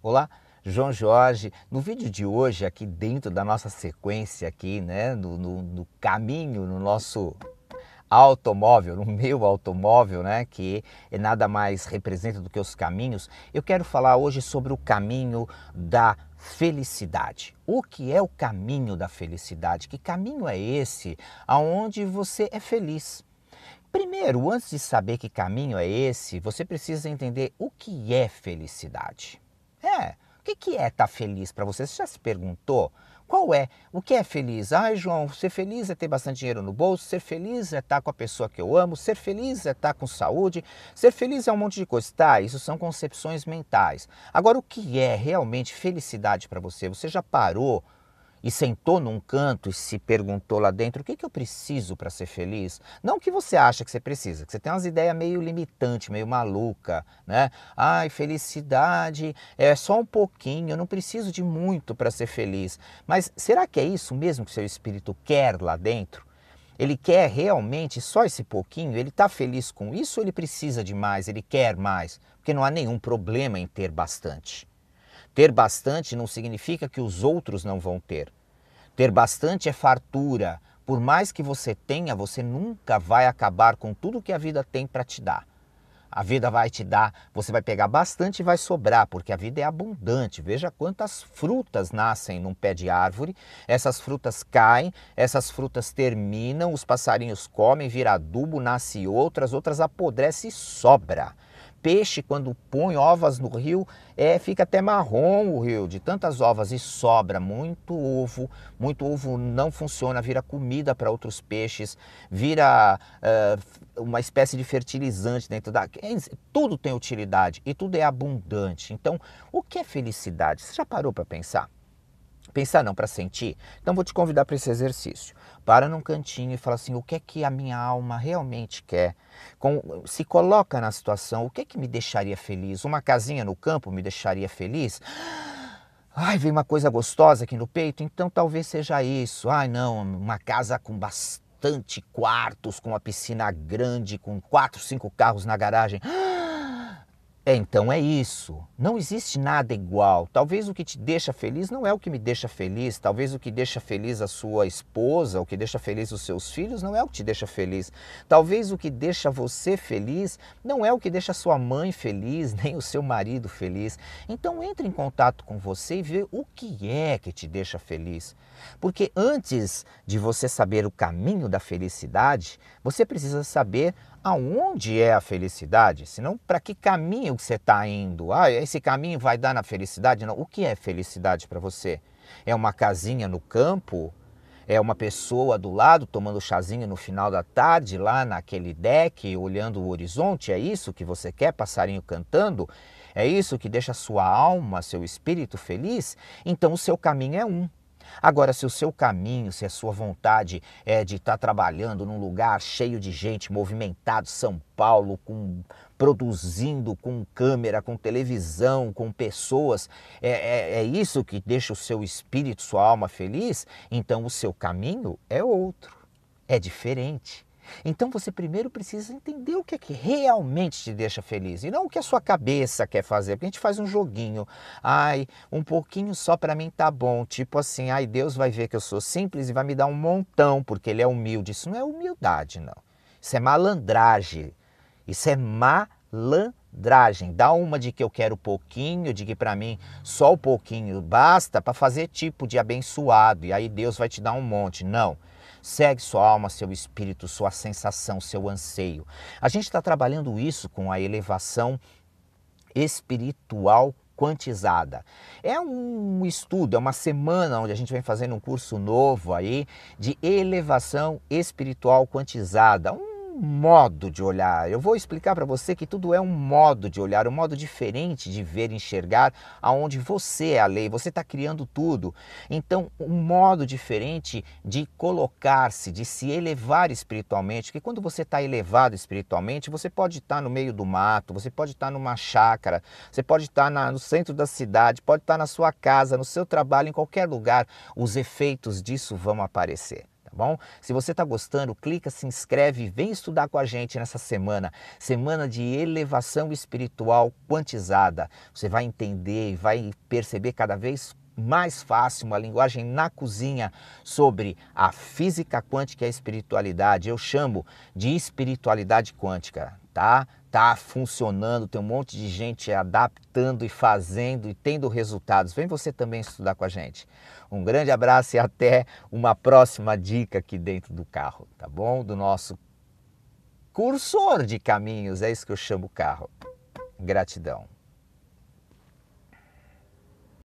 Olá, João Jorge. No vídeo de hoje, aqui dentro da nossa sequência aqui, né, no, no, no caminho, no nosso automóvel, no meu automóvel, né, que é nada mais representa do que os caminhos, eu quero falar hoje sobre o caminho da felicidade. O que é o caminho da felicidade? Que caminho é esse aonde você é feliz? Primeiro, antes de saber que caminho é esse, você precisa entender o que é felicidade. É. O que, que é estar tá feliz para você? Você já se perguntou? Qual é? O que é feliz? Ai, João, ser feliz é ter bastante dinheiro no bolso, ser feliz é estar tá com a pessoa que eu amo, ser feliz é estar tá com saúde, ser feliz é um monte de coisa. Tá, isso são concepções mentais. Agora, o que é realmente felicidade para você? Você já parou e sentou num canto e se perguntou lá dentro o que, que eu preciso para ser feliz, não que você acha que você precisa, que você tem umas ideias meio limitantes, meio maluca, né? Ai, felicidade é só um pouquinho, eu não preciso de muito para ser feliz. Mas será que é isso mesmo que seu espírito quer lá dentro? Ele quer realmente só esse pouquinho? Ele está feliz com isso ou ele precisa de mais? Ele quer mais? Porque não há nenhum problema em ter bastante. Ter bastante não significa que os outros não vão ter. Ter bastante é fartura. Por mais que você tenha, você nunca vai acabar com tudo que a vida tem para te dar. A vida vai te dar, você vai pegar bastante e vai sobrar, porque a vida é abundante. Veja quantas frutas nascem num pé de árvore, essas frutas caem, essas frutas terminam, os passarinhos comem, vira adubo, nasce outras, outras apodrece e sobra peixe, quando põe ovas no rio, é, fica até marrom o rio, de tantas ovas e sobra muito ovo, muito ovo não funciona, vira comida para outros peixes, vira uh, uma espécie de fertilizante dentro da. Tudo tem utilidade e tudo é abundante. Então, o que é felicidade? Você já parou para pensar? pensar não, para sentir. Então vou te convidar para esse exercício. Para num cantinho e fala assim: o que é que a minha alma realmente quer? Com, se coloca na situação, o que é que me deixaria feliz? Uma casinha no campo me deixaria feliz? Ai, vem uma coisa gostosa aqui no peito, então talvez seja isso. Ai, não, uma casa com bastante quartos, com uma piscina grande, com quatro, cinco carros na garagem. Ah! É, então é isso. Não existe nada igual. Talvez o que te deixa feliz não é o que me deixa feliz. Talvez o que deixa feliz a sua esposa, o que deixa feliz os seus filhos, não é o que te deixa feliz. Talvez o que deixa você feliz não é o que deixa sua mãe feliz, nem o seu marido feliz. Então entre em contato com você e vê o que é que te deixa feliz. Porque antes de você saber o caminho da felicidade, você precisa saber aonde é a felicidade, senão para que caminho você está indo. Ah, esse caminho vai dar na felicidade? Não. O que é felicidade para você? É uma casinha no campo? É uma pessoa do lado tomando chazinho no final da tarde, lá naquele deck, olhando o horizonte? É isso que você quer, passarinho cantando? É isso que deixa sua alma, seu espírito feliz? Então o seu caminho é um. Agora, se o seu caminho, se a sua vontade é de estar tá trabalhando num lugar cheio de gente, movimentado, São Paulo, com produzindo com câmera, com televisão, com pessoas, é, é, é isso que deixa o seu espírito, sua alma feliz, então o seu caminho é outro, é diferente. Então você primeiro precisa entender o que é que realmente te deixa feliz e não o que a sua cabeça quer fazer, porque a gente faz um joguinho. Ai, um pouquinho só para mim tá bom, tipo assim, ai, Deus vai ver que eu sou simples e vai me dar um montão porque ele é humilde. Isso não é humildade, não. Isso é malandragem. Isso é malandragem. Dá uma de que eu quero pouquinho, de que para mim só o pouquinho basta para fazer tipo de abençoado e aí Deus vai te dar um monte. Não. Segue sua alma, seu espírito, sua sensação, seu anseio. A gente está trabalhando isso com a elevação espiritual quantizada. É um estudo, é uma semana onde a gente vem fazendo um curso novo aí de elevação espiritual quantizada, um modo de olhar. Eu vou explicar para você que tudo é um modo de olhar, um modo diferente de ver, enxergar, aonde você é a lei, você está criando tudo. Então, um modo diferente de colocar-se, de se elevar espiritualmente, porque quando você está elevado espiritualmente, você pode estar tá no meio do mato, você pode estar tá numa chácara, você pode estar tá no centro da cidade, pode estar tá na sua casa, no seu trabalho, em qualquer lugar, os efeitos disso vão aparecer bom? Se você está gostando, clica, se inscreve, e vem estudar com a gente nessa semana, semana de elevação espiritual quantizada. Você vai entender e vai perceber cada vez mais fácil, uma linguagem na cozinha sobre a física quântica e a espiritualidade. Eu chamo de espiritualidade quântica tá? Tá funcionando, tem um monte de gente adaptando e fazendo e tendo resultados. Vem você também estudar com a gente. Um grande abraço e até uma próxima dica aqui dentro do carro, tá bom? Do nosso cursor de caminhos, é isso que eu chamo carro. Gratidão.